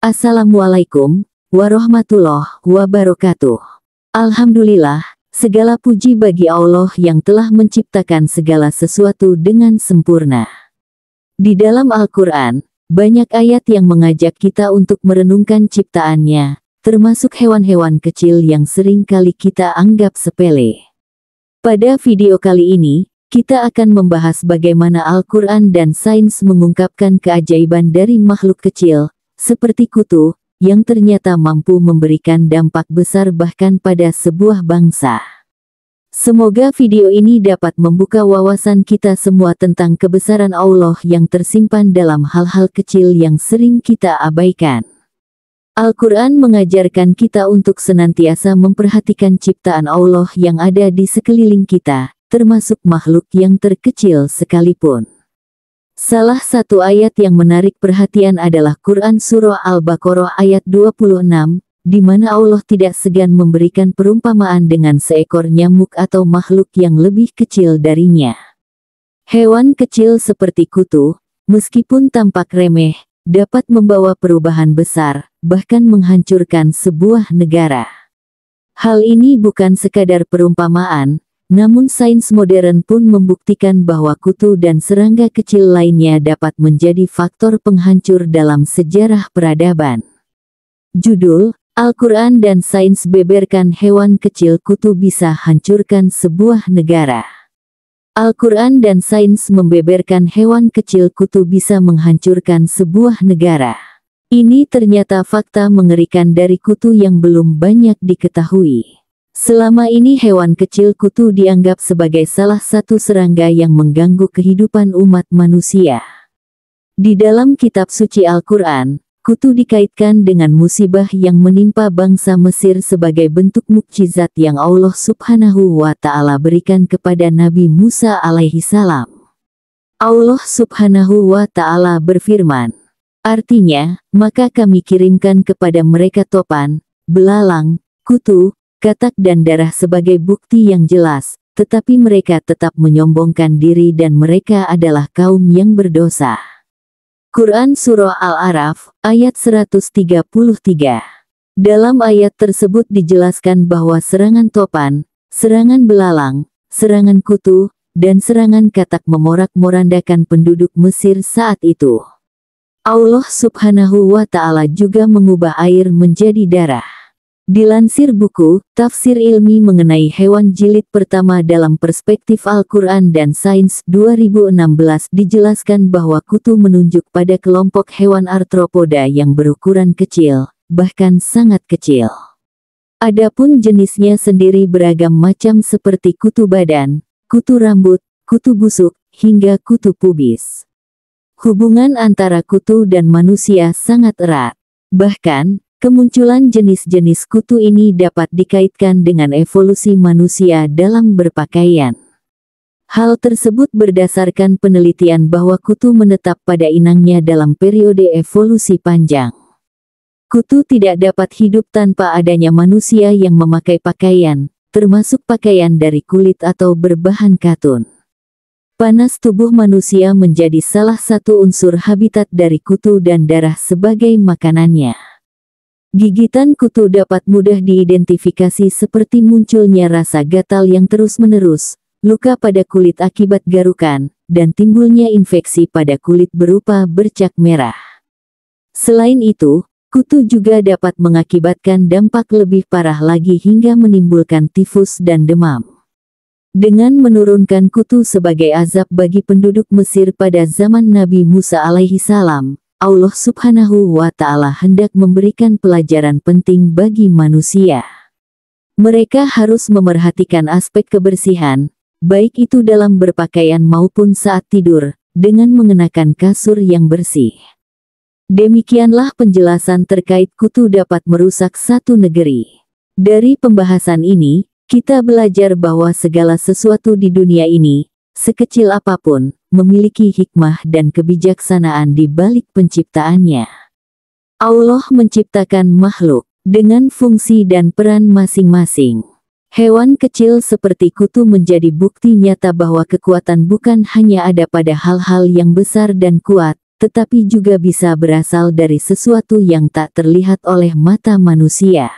Assalamualaikum warahmatullahi wabarakatuh. Alhamdulillah, segala puji bagi Allah yang telah menciptakan segala sesuatu dengan sempurna. Di dalam Al-Quran, banyak ayat yang mengajak kita untuk merenungkan ciptaannya, termasuk hewan-hewan kecil yang sering kali kita anggap sepele. Pada video kali ini, kita akan membahas bagaimana Al-Quran dan sains mengungkapkan keajaiban dari makhluk kecil, seperti kutu, yang ternyata mampu memberikan dampak besar bahkan pada sebuah bangsa. Semoga video ini dapat membuka wawasan kita semua tentang kebesaran Allah yang tersimpan dalam hal-hal kecil yang sering kita abaikan. Al-Quran mengajarkan kita untuk senantiasa memperhatikan ciptaan Allah yang ada di sekeliling kita, termasuk makhluk yang terkecil sekalipun. Salah satu ayat yang menarik perhatian adalah Quran Surah Al-Baqarah ayat 26, di mana Allah tidak segan memberikan perumpamaan dengan seekor nyamuk atau makhluk yang lebih kecil darinya. Hewan kecil seperti kutu, meskipun tampak remeh, dapat membawa perubahan besar, bahkan menghancurkan sebuah negara. Hal ini bukan sekadar perumpamaan, namun sains modern pun membuktikan bahwa kutu dan serangga kecil lainnya dapat menjadi faktor penghancur dalam sejarah peradaban. Judul, Al-Quran dan sains beberkan hewan kecil kutu bisa hancurkan sebuah negara. Al-Quran dan sains membeberkan hewan kecil kutu bisa menghancurkan sebuah negara. Ini ternyata fakta mengerikan dari kutu yang belum banyak diketahui. Selama ini hewan kecil kutu dianggap sebagai salah satu serangga yang mengganggu kehidupan umat manusia. Di dalam kitab suci Al-Quran, kutu dikaitkan dengan musibah yang menimpa bangsa Mesir sebagai bentuk mukjizat yang Allah subhanahu wa ta'ala berikan kepada Nabi Musa alaihi salam. Allah subhanahu wa ta'ala berfirman, Artinya, maka kami kirimkan kepada mereka topan, belalang, kutu, katak dan darah sebagai bukti yang jelas, tetapi mereka tetap menyombongkan diri dan mereka adalah kaum yang berdosa. Quran Surah Al-Araf, ayat 133 Dalam ayat tersebut dijelaskan bahwa serangan topan, serangan belalang, serangan kutu, dan serangan katak memorak-morandakan penduduk Mesir saat itu. Allah subhanahu wa ta'ala juga mengubah air menjadi darah. Dilansir buku, Tafsir Ilmi mengenai hewan jilid pertama dalam perspektif Al-Quran dan Sains 2016 dijelaskan bahwa kutu menunjuk pada kelompok hewan arthropoda yang berukuran kecil, bahkan sangat kecil. Adapun jenisnya sendiri beragam macam seperti kutu badan, kutu rambut, kutu busuk, hingga kutu pubis. Hubungan antara kutu dan manusia sangat erat. Bahkan, Kemunculan jenis-jenis kutu ini dapat dikaitkan dengan evolusi manusia dalam berpakaian. Hal tersebut berdasarkan penelitian bahwa kutu menetap pada inangnya dalam periode evolusi panjang. Kutu tidak dapat hidup tanpa adanya manusia yang memakai pakaian, termasuk pakaian dari kulit atau berbahan katun. Panas tubuh manusia menjadi salah satu unsur habitat dari kutu dan darah sebagai makanannya. Gigitan kutu dapat mudah diidentifikasi seperti munculnya rasa gatal yang terus-menerus, luka pada kulit akibat garukan, dan timbulnya infeksi pada kulit berupa bercak merah. Selain itu, kutu juga dapat mengakibatkan dampak lebih parah lagi hingga menimbulkan tifus dan demam. Dengan menurunkan kutu sebagai azab bagi penduduk Mesir pada zaman Nabi Musa alaihi salam, Allah Subhanahu wa Ta'ala hendak memberikan pelajaran penting bagi manusia. Mereka harus memerhatikan aspek kebersihan, baik itu dalam berpakaian maupun saat tidur, dengan mengenakan kasur yang bersih. Demikianlah penjelasan terkait kutu dapat merusak satu negeri. Dari pembahasan ini, kita belajar bahwa segala sesuatu di dunia ini, sekecil apapun, memiliki hikmah dan kebijaksanaan di balik penciptaannya. Allah menciptakan makhluk dengan fungsi dan peran masing-masing. Hewan kecil seperti kutu menjadi bukti nyata bahwa kekuatan bukan hanya ada pada hal-hal yang besar dan kuat, tetapi juga bisa berasal dari sesuatu yang tak terlihat oleh mata manusia.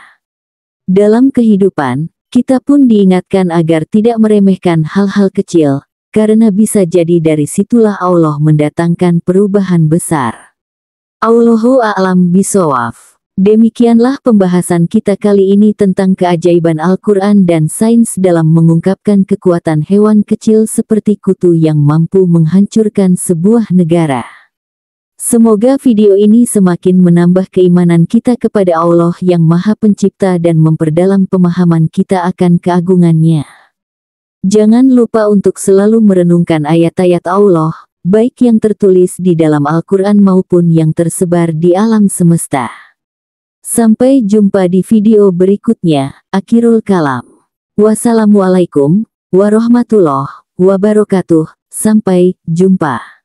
Dalam kehidupan, kita pun diingatkan agar tidak meremehkan hal-hal kecil, karena bisa jadi dari situlah Allah mendatangkan perubahan besar. Allahu a'lam bisawaf. Demikianlah pembahasan kita kali ini tentang keajaiban Al-Quran dan sains dalam mengungkapkan kekuatan hewan kecil seperti kutu yang mampu menghancurkan sebuah negara. Semoga video ini semakin menambah keimanan kita kepada Allah yang Maha Pencipta dan memperdalam pemahaman kita akan keagungannya. Jangan lupa untuk selalu merenungkan ayat-ayat Allah, baik yang tertulis di dalam Al-Quran maupun yang tersebar di alam semesta. Sampai jumpa di video berikutnya, Akhirul Kalam. Wassalamualaikum warahmatullahi wabarakatuh, sampai jumpa.